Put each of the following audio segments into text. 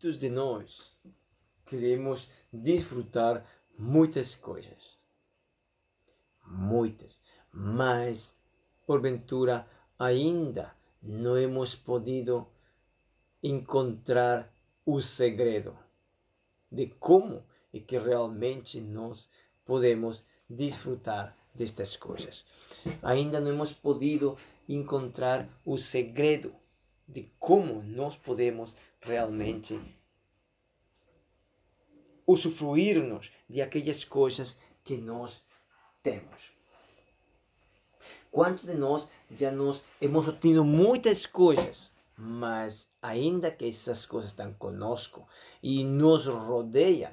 Muitos de nós queremos desfrutar muitas coisas. Muitas. Mas, porventura, ainda não hemos podido encontrar o segredo de como é que realmente nós podemos desfrutar destas coisas. Ainda não hemos podido encontrar o segredo de como nós podemos realmente usufruirmos de aquelas coisas que nós temos. Quantos de nós já nos hemos obtido muitas coisas, mas ainda que essas coisas estão conosco e nos rodeiam,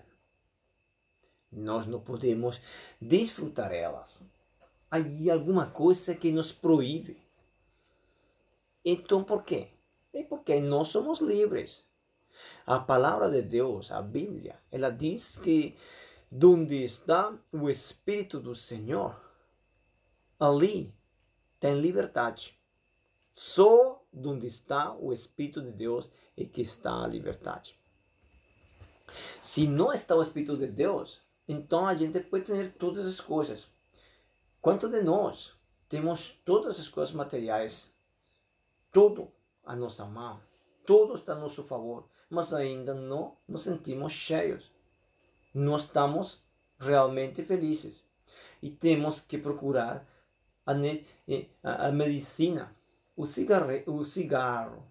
nós não podemos desfrutar elas. Há alguma coisa que nos proíbe. Então, por quê? É porque nós somos livres. A palavra de Deus, a Bíblia, ela diz que onde está o Espírito do Senhor, ali tem liberdade. Só onde está o Espírito de Deus é que está a liberdade. Se não está o Espírito de Deus, então a gente pode ter todas as coisas. Quanto de nós temos todas as coisas materiais, tudo, a nossa mão. Tudo está a nosso favor, mas ainda não nos sentimos cheios. Não estamos realmente felizes. E temos que procurar a, eh, a, a medicina, o, cigarre, o cigarro,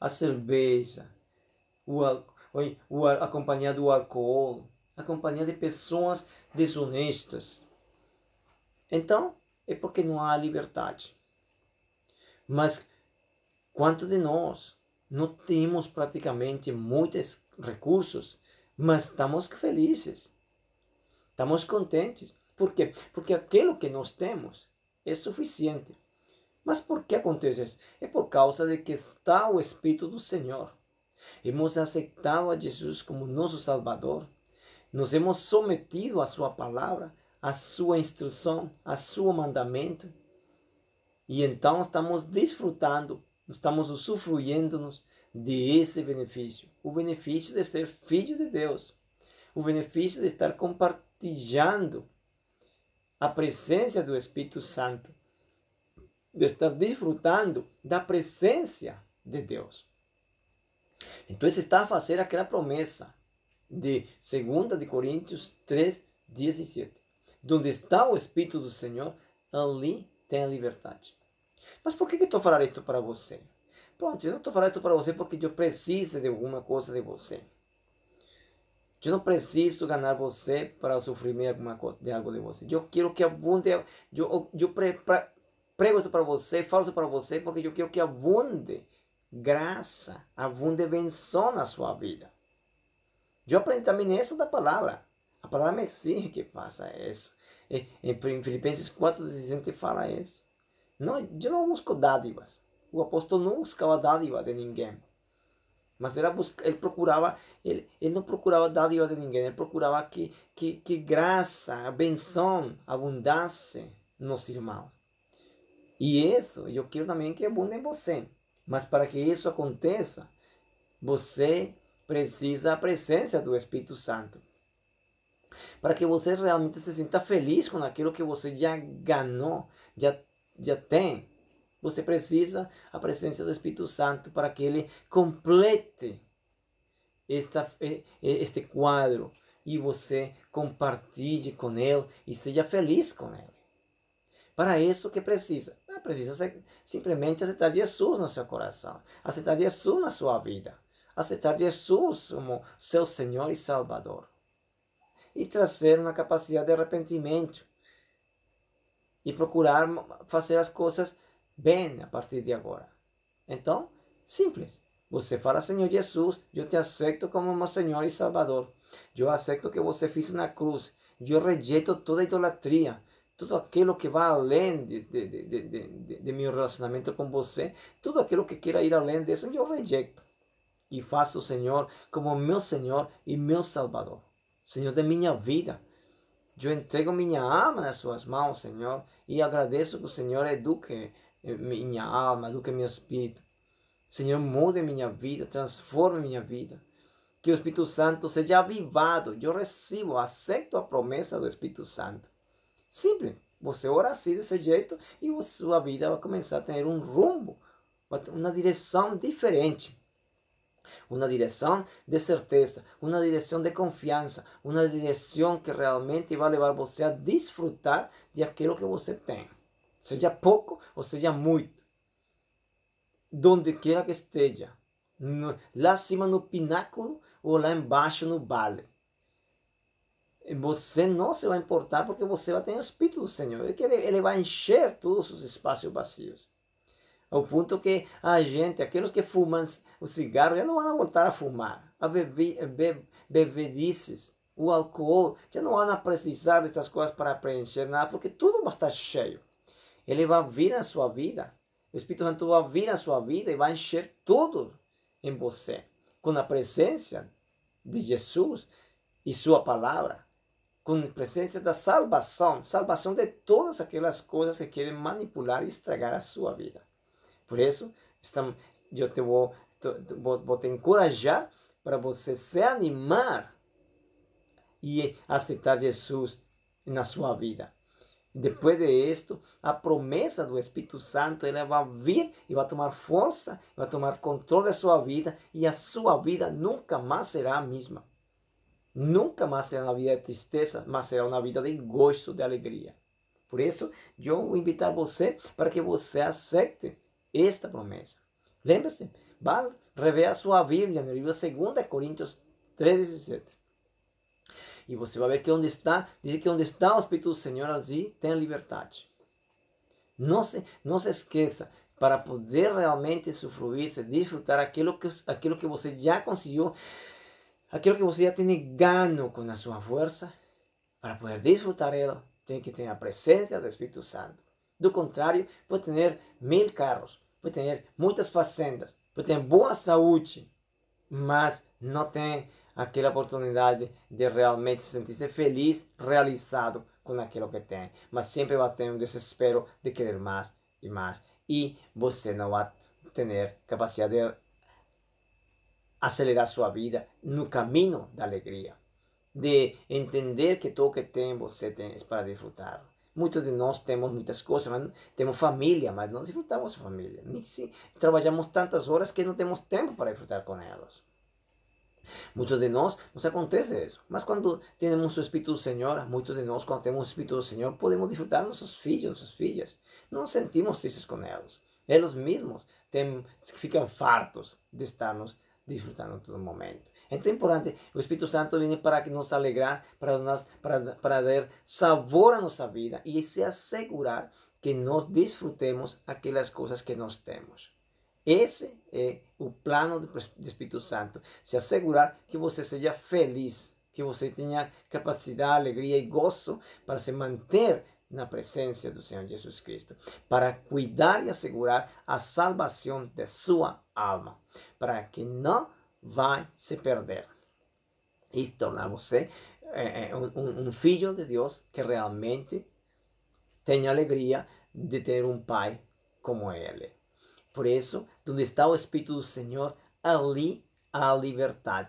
a cerveja, o, o, o acompanhado do álcool, acompanhado de pessoas desonestas. Então, é porque não há liberdade. Mas Quantos de nós não temos praticamente muitos recursos, mas estamos felizes? Estamos contentes. Por quê? Porque aquilo que nós temos é suficiente. Mas por que acontece isso? É por causa de que está o Espírito do Senhor. Hemos aceitado a Jesus como nosso Salvador. Nos hemos sometido a Sua palavra, a Sua instrução, a seu mandamento. E então estamos desfrutando nós estamos usufruindo-nos de esse benefício. O benefício de ser filho de Deus. O benefício de estar compartilhando a presença do Espírito Santo. De estar desfrutando da presença de Deus. Então, está a fazer aquela promessa de 2 de Coríntios 3, 17. Donde está o Espírito do Senhor, ali tem a liberdade. Mas por que, que estou falando isto para você? Pronto, eu não estou falando isso para você porque eu preciso de alguma coisa de você. Eu não preciso ganhar você para sofrer alguma coisa, de algo de você. Eu quero que abunde. Eu, eu pre, pra, prego isso para você, falo isso para você, porque eu quero que abunde graça, abunde benção na sua vida. Eu aprendi também isso da palavra. A palavra me exige que faça isso. Em Filipenses gente fala isso. Não, eu não busco dádivas. O apóstolo não buscava dádiva de ninguém. Mas era busca, ele procurava, ele, ele não procurava dádiva de ninguém, ele procurava que, que, que graça, benção, abundância nos irmãos. E isso, eu quero também que abunde em você. Mas para que isso aconteça, você precisa da presença do Espírito Santo. Para que você realmente se sinta feliz com aquilo que você já ganhou, já já tem. Você precisa a presença do Espírito Santo para que ele complete esta, este quadro e você compartilhe com ele e seja feliz com ele. Para isso que precisa? Precisa simplesmente aceitar Jesus no seu coração, aceitar Jesus na sua vida, aceitar Jesus como seu Senhor e Salvador e trazer uma capacidade de arrependimento Y procurar hacer las cosas bien a partir de ahora entonces simples. Você fala, Señor Jesús, yo te acepto como mi Señor y Salvador. Yo acepto que você fez una cruz. Yo rejeito toda idolatría. Todo aquello que va além de, de, de, de, de mi relacionamento con você, ¿eh? todo aquello que quiera ir além eso, yo rejeito. Y faço Señor señor como mi Señor y mi Salvador. Señor de mi vida, Eu entrego minha alma nas suas mãos, Senhor, e agradeço que o Senhor eduque eh, minha alma, eduque meu espírito. Senhor, mude minha vida, transforme minha vida. Que o Espírito Santo seja avivado. Eu recebo, aceito a promessa do Espírito Santo. Simples. Você ora assim, desse jeito, e sua vida vai começar a ter um rumbo, uma direção diferente. una dirección de certeza, una dirección de confianza, una dirección que realmente va levar você a disfrutar de aquello que você tem, seja poco o sea mucho, donde quiera que esteja, lá cima no pináculo o lá embaixo no vale. Você no se va a importar porque você vai ter tener Espíritu do Senhor, que Él ele vai encher todos os espacios vacíos. Ao ponto que a gente, aqueles que fumam o cigarro, já não vão voltar a fumar. A bebi, bebedices, o álcool, já não vão precisar dessas coisas para preencher nada, porque tudo vai estar cheio. Ele vai vir na sua vida. O Espírito Santo vai vir na sua vida e vai encher tudo em você. Com a presença de Jesus e sua palavra. Com a presença da salvação. Salvação de todas aquelas coisas que querem manipular e estragar a sua vida. Por isso, estamos, eu te vou, te, vou, vou te encorajar para você se animar e aceitar Jesus na sua vida. Depois de isto, a promessa do Espírito Santo ela vai vir e vai tomar força, vai tomar controle da sua vida e a sua vida nunca mais será a mesma. Nunca mais será uma vida de tristeza, mas será uma vida de gosto, de alegria. Por isso, eu vou invitar você para que você aceite esta promessa. lembre se vá rever a sua Bíblia no livro 2 Coríntios 17. E você vai ver que onde está, diz que onde está o Espírito do Senhor, ali tem liberdade. Não se, não se esqueça, para poder realmente usufruir, se disfrutar aquilo que, aquilo que você já conseguiu, aquilo que você já tem ganho com a sua força, para poder disfrutar ela, tem que ter a presença do Espírito Santo. Do contrário, pode ter mil carros, por ter muitas fazendas, por ter boa saúde, mas não tem aquela oportunidade de realmente sentir se sentir feliz, realizado com aquilo que tem. Mas sempre vai ter um desespero de querer mais e mais. E você não vai ter capacidade de acelerar sua vida no caminho da alegria. De entender que tudo que tem você tem é para desfrutar. Muchos de nosotros tenemos muchas cosas, tenemos familia, família, mas disfrutamos de família. Nem Trabajamos tantas horas que no tenemos tiempo para disfrutar con ellos. Muchos de nosotros, nos acontece eso, mas cuando tenemos o Espíritu do Senhor, muitos de nosotros cuando tenemos el Espíritu do Senhor, podemos disfrutar nossos filhos, nossas filhas. No nos sentimos tristes con ellos, ellos mismos têm, ficam fartos de estarmos en todo momento. Esto importante. El Espíritu Santo viene para que nos alegrar, para, para, dar sabor a nuestra vida y se asegurar que nos disfrutemos aquellas cosas que nos tenemos. Ese es el plano del pues, Espíritu Santo. Se asegurar que usted sea feliz, que usted tenga capacidad, alegría y gozo para se manter na presença do Senhor Jesus Cristo, para cuidar y asegurar la salvación de su alma, para que no vai se perder. y torna-se eh, eh, un filho de Dios que realmente tenha alegría de tener un pai como él. Por eso, donde está o oh Espíritu do Señor, ali há libertad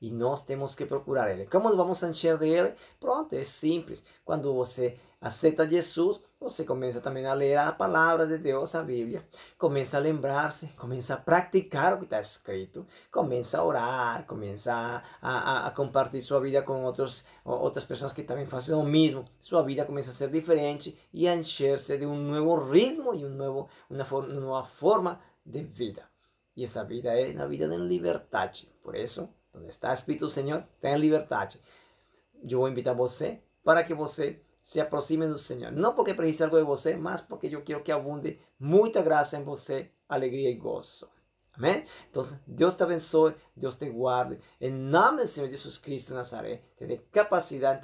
y nós tenemos que procurar Ele. Como vamos a encher de él? Pronto, es simples. Quando você aceita Jesús, Você pues, comienza también a leer a palavra de Dios a Bíblia. comienza a lembrar comienza a practicar o que está escrito. comienza a orar, comienza a, a, a, sua vida con outros, outras pessoas que también hacen lo mismo. Sua vida comienza a ser diferente y a encher de un nuevo ritmo y um novo, uma, forma, forma de vida. Y essa vida es la vida en libertad. Por eso, donde está escrito o Senhor, tem Yo Eu vou invitar você eh, para que você eh, se aproximen del Señor. No porque precisar algo de vos eh, Más porque yo quiero que abunde Mucha gracia en usted. Eh, alegría y gozo. Amén. Entonces. Dios te abençoe, Dios te guarde. En nombre del Señor. Jesus Cristo de Nazaret. te capacidad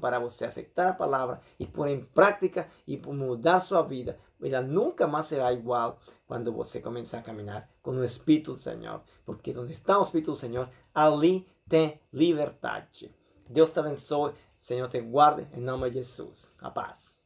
para você aceptar la palabra y poner en práctica y mudar su vida. Ela nunca más será igual Cuando você comience a caminar. Con el Espíritu del Señor. Porque donde está el Espíritu del Señor. Allí. Tiene libertad. Dios te abençoe. Señor te guarde en nombre de Jesús. A paz.